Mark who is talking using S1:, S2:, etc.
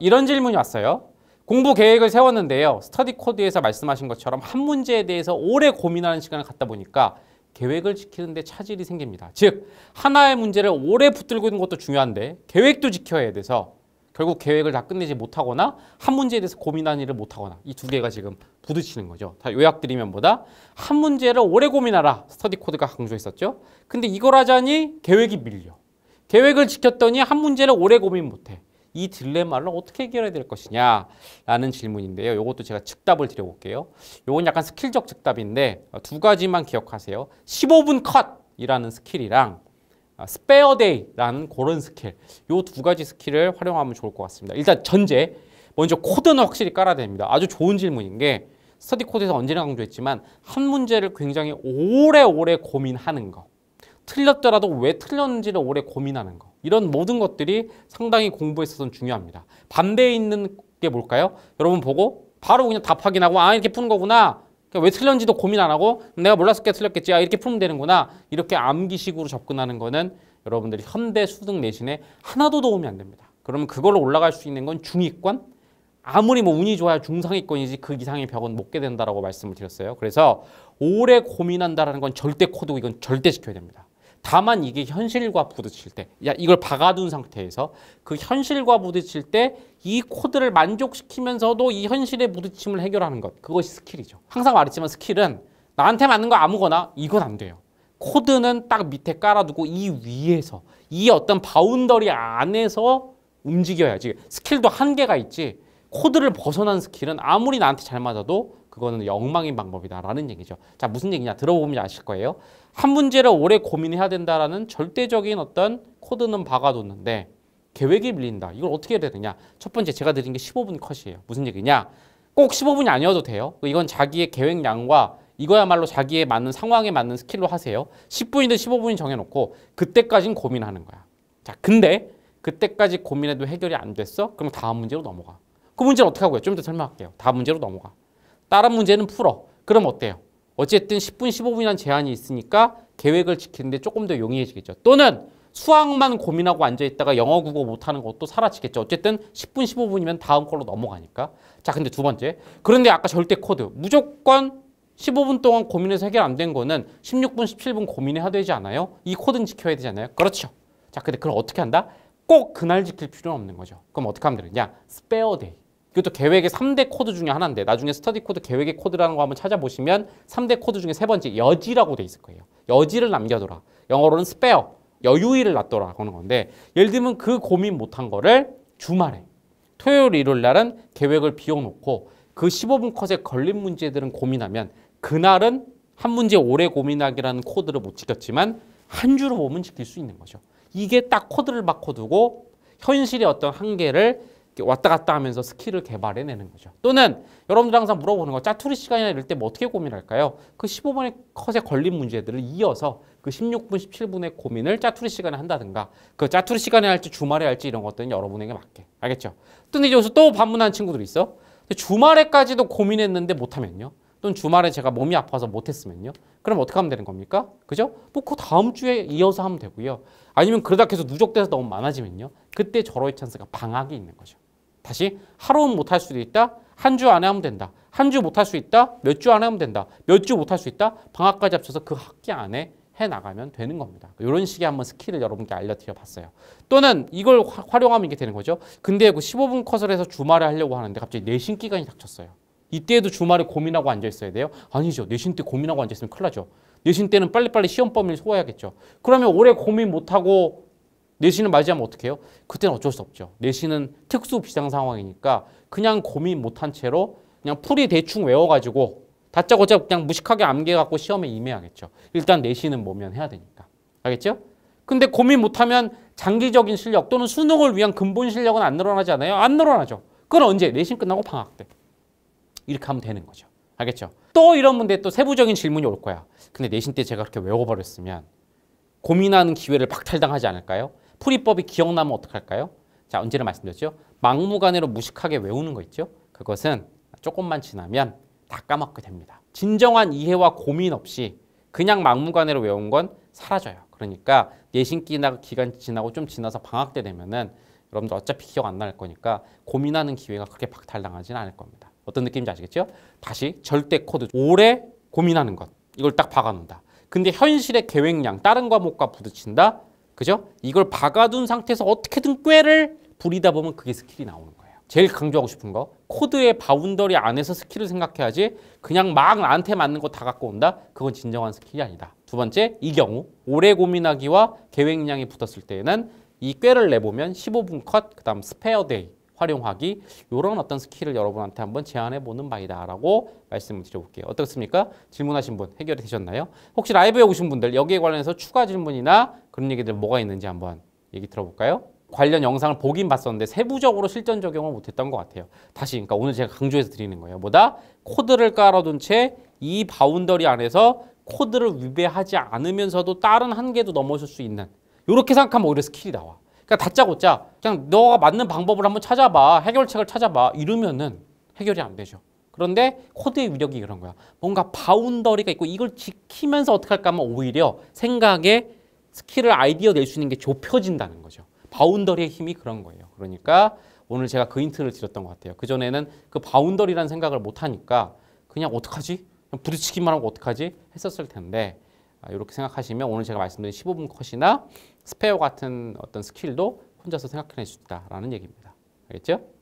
S1: 이런 질문이 왔어요. 공부 계획을 세웠는데요. 스터디 코드에서 말씀하신 것처럼 한 문제에 대해서 오래 고민하는 시간을 갖다 보니까 계획을 지키는데 차질이 생깁니다. 즉, 하나의 문제를 오래 붙들고 있는 것도 중요한데 계획도 지켜야 돼서 결국 계획을 다 끝내지 못하거나 한 문제에 대해서 고민하는 일을 못하거나 이 두 개가 지금 부딪히는 거죠. 다 요약드리면 뭐다? 한 문제를 오래 고민하라. 스터디 코드가 강조했었죠. 근데 이걸 하자니 계획이 밀려. 계획을 지켰더니 한 문제를 오래 고민 못해. 이 딜레마를 어떻게 해결해야 될 것이냐 라는 질문인데요. 이것도 제가 즉답을 드려볼게요. 이건 약간 스킬적 즉답인데 어, 두 가지만 기억하세요. 15분 컷이라는 스킬이랑 스페어 데이라는 그런 스킬 이 두 가지 스킬을 활용하면 좋을 것 같습니다. 일단 전제 먼저 코드는 확실히 깔아야 됩니다. 아주 좋은 질문인 게 스터디 코드에서 언제나 강조했지만 한 문제를 굉장히 오래오래 고민하는 거 틀렸더라도 왜 틀렸는지를 오래 고민하는 거 이런 모든 것들이 상당히 공부에 있어서 중요합니다. 반대에 있는 게 뭘까요? 여러분 보고 바로 그냥 답 확인하고 아 이렇게 푸는 거구나. 그러니까 왜 틀렸는지도 고민 안 하고 내가 몰랐을 때 틀렸겠지. 아 이렇게 풀면 되는구나. 이렇게 암기식으로 접근하는 거는 여러분들이 현대 수능 내신에 하나도 도움이 안 됩니다. 그러면 그걸로 올라갈 수 있는 건 중위권, 아무리 뭐 운이 좋아야 중상위권이지 그 이상의 벽은 못깨된다라 말씀을 드렸어요. 그래서 오래 고민한다라건 절대 코드 이건 절대 지켜야 됩니다. 다만 이게 현실과 부딪힐 때, 야 이걸 박아둔 상태에서 그 현실과 부딪힐 때 이 코드를 만족시키면서도 이 현실의 부딪힘을 해결하는 것, 그것이 스킬이죠. 항상 말했지만 스킬은 나한테 맞는 거 아무거나 이건 안 돼요. 코드는 딱 밑에 깔아두고 이 위에서 이 어떤 바운더리 안에서 움직여야지. 스킬도 한계가 있지. 코드를 벗어난 스킬은 아무리 나한테 잘 맞아도 그거는 엉망인 방법이다라는 얘기죠. 자, 무슨 얘기냐 들어보면 아실 거예요. 한 문제를 오래 고민해야 된다라는 절대적인 어떤 코드는 박아뒀는데 계획이 밀린다. 이걸 어떻게 해야 되느냐. 첫 번째 제가 드린 게 15분 컷이에요. 무슨 얘기냐. 꼭 15분이 아니어도 돼요. 이건 자기의 계획량과 이거야말로 자기에 맞는 상황에 맞는 스킬로 하세요. 10분이든 15분이 정해놓고 그때까진 고민하는 거야. 자, 근데 그때까지 고민해도 해결이 안 됐어? 그럼 다음 문제로 넘어가. 그문제는 어떻게 하고요? 좀 이따 설명할게요. 다음 문제로 넘어가. 다른 문제는 풀어. 그럼 어때요? 어쨌든 10분, 1 5분이란 제한이 있으니까 계획을 지키는데 조금 더 용이해지겠죠. 또는 수학만 고민하고 앉아있다가 영어, 국어 못하는 것도 사라지겠죠. 어쨌든 10분, 15분이면 다음 걸로 넘어가니까. 자, 근데 두 번째. 그런데 아까 절대 코드. 무조건 15분 동안 고민해서 해결 안 된 거는 16분, 17분 고민해야 되지 않아요? 이 코드는 지켜야 되잖아요. 그렇죠. 자, 근데 그걸 어떻게 한다? 꼭 그날 지킬 필요는 없는 거죠. 그럼 어떻게 하면 되느냐? 스페어 데이. 이것도 계획의 3대 코드 중에 하나인데 나중에 스터디 코드 계획의 코드라는 거 한번 찾아보시면 3대 코드 중에 세 번째 여지라고 돼 있을 거예요. 여지를 남겨둬라. 영어로는 스페어, 여유일을 놨더라 그러는 건데 예를 들면 그 고민 못한 거를 주말에 토요일 일요일 날은 계획을 비워놓고 그 15분 컷에 걸린 문제들은 고민하면 그날은 한 문제 오래 고민하기라는 코드를 못 지켰지만 한 줄로 보면 지킬 수 있는 거죠. 이게 딱 코드를 바꿔두고 현실의 어떤 한계를 왔다 갔다 하면서 스킬을 개발해내는 거죠. 또는 여러분들 항상 물어보는 거 짜투리 시간이나 이럴 때뭐 어떻게 고민할까요? 그 15번의 컷에 걸린 문제들을 이어서 그 16분, 17분의 고민을 짜투리 시간에 한다든가 그 짜투리 시간에 할지 주말에 할지 이런 것들은 여러분에게 맞게 알겠죠? 또는 이제 여기서 또반문한 친구들이 있어. 주말에까지도 고민했는데 못하면요. 또는 주말에 제가 몸이 아파서 못했으면요. 그럼 어떻게 하면 되는 겁니까? 그죠? 뭐그 다음 주에 이어서 하면 되고요. 아니면 그러다 계속 누적돼서 너무 많아지면요. 그때 저로의 찬스가 방학이 있는 거죠. 다시 하루는 못할 수도 있다. 한 주 안에 하면 된다. 한 주 못할 수 있다. 몇 주 안에 하면 된다. 몇 주 못할 수 있다. 방학까지 합쳐서 그 학기 안에 해나가면 되는 겁니다. 이런 식의 한번 스킬을 여러분께 알려드려 봤어요. 또는 이걸 화, 활용하면 이게 되는 거죠. 근데 그 15분 컷을 해서 주말에 하려고 하는데 갑자기 내신 기간이 닥쳤어요. 이때에도 주말에 고민하고 앉아 있어야 돼요? 아니죠. 내신 때 고민하고 앉아 있으면 큰일 나죠. 내신 때는 빨리빨리 시험 범위를 소화해야겠죠. 그러면 오래 고민 못하고 내신을 맞이하면 어떻게해요 그때는 어쩔 수 없죠. 내신은 특수 비상 상황이니까 그냥 고민 못한 채로 그냥 풀이 대충 외워가지고 다짜고짜 그냥 무식하게 암기해갖고 시험에 임해야겠죠. 일단 내신은 뭐면 해야 되니까. 알겠죠? 근데 고민 못하면 장기적인 실력 또는 수능을 위한 근본 실력은 안 늘어나지 않아요? 안 늘어나죠. 그건 언제? 내신 끝나고 방학 때. 이렇게 하면 되는 거죠. 알겠죠? 또 이런 문제 또 세부적인 질문이 올 거야. 근데 내신 때 제가 그렇게 외워버렸으면 고민하는 기회를 박탈당하지 않을까요? 풀이법이 기억나면 어떡할까요? 자, 언제를 말씀드렸죠? 막무가내로 무식하게 외우는 거 있죠? 그것은 조금만 지나면 다 까먹게 됩니다. 진정한 이해와 고민 없이 그냥 막무가내로 외운 건 사라져요. 그러니까 내신기나 기간 지나고 좀 지나서 방학 때 되면은 여러분들 어차피 기억 안 날 거니까 고민하는 기회가 그렇게 박탈당하지는 않을 겁니다. 어떤 느낌인지 아시겠죠? 다시 절대 코드 오래 고민하는 것 이걸 딱 박아놓는다. 근데 현실의 계획량 다른 과목과 부딪힌다? 그죠? 이걸 박아둔 상태에서 어떻게든 꾀를 부리다 보면 그게 스킬이 나오는 거예요. 제일 강조하고 싶은 거 코드의 바운더리 안에서 스킬을 생각해야지 그냥 막 나한테 맞는 거 다 갖고 온다? 그건 진정한 스킬이 아니다. 두 번째, 이 경우 오래 고민하기와 계획량이 붙었을 때에는 이 꾀를 내보면 15분 컷, 그 다음 스페어데이 활용하기 이런 어떤 스킬을 여러분한테 한번 제안해보는 바이다라고 말씀을 드려볼게요. 어떻습니까? 질문하신 분 해결이 되셨나요? 혹시 라이브에 오신 분들 여기에 관련해서 추가 질문이나 그런 얘기들 뭐가 있는지 한번 얘기 들어볼까요? 관련 영상을 보긴 봤었는데 세부적으로 실전 적용을 못했던 것 같아요. 다시 그러니까 오늘 제가 강조해서 드리는 거예요. 뭐다? 코드를 깔아둔 채 이 바운더리 안에서 코드를 위배하지 않으면서도 다른 한계도 넘어설 수 있는 이렇게 생각하면 오히려 스킬이 나와. 그러니까 다짜고짜 그냥 너가 맞는 방법을 한번 찾아봐 해결책을 찾아봐 이러면은 해결이 안 되죠. 그런데 코드의 위력이 그런 거야. 뭔가 바운더리가 있고 이걸 지키면서 어떻게 할까 하면 오히려 생각에 스킬을 아이디어 낼 수 있는 게 좁혀진다는 거죠. 바운더리의 힘이 그런 거예요. 그러니까 오늘 제가 그 힌트를 드렸던 것 같아요. 그전에는 그 바운더리라는 생각을 못하니까 그냥 어떡하지? 그냥 부딪히기만 하고 어떡하지? 했었을 텐데 아, 이렇게 생각하시면 오늘 제가 말씀드린 15분 컷이나 스페어 같은 어떤 스킬도 혼자서 생각해낼 수 있다라는 얘기입니다. 알겠죠?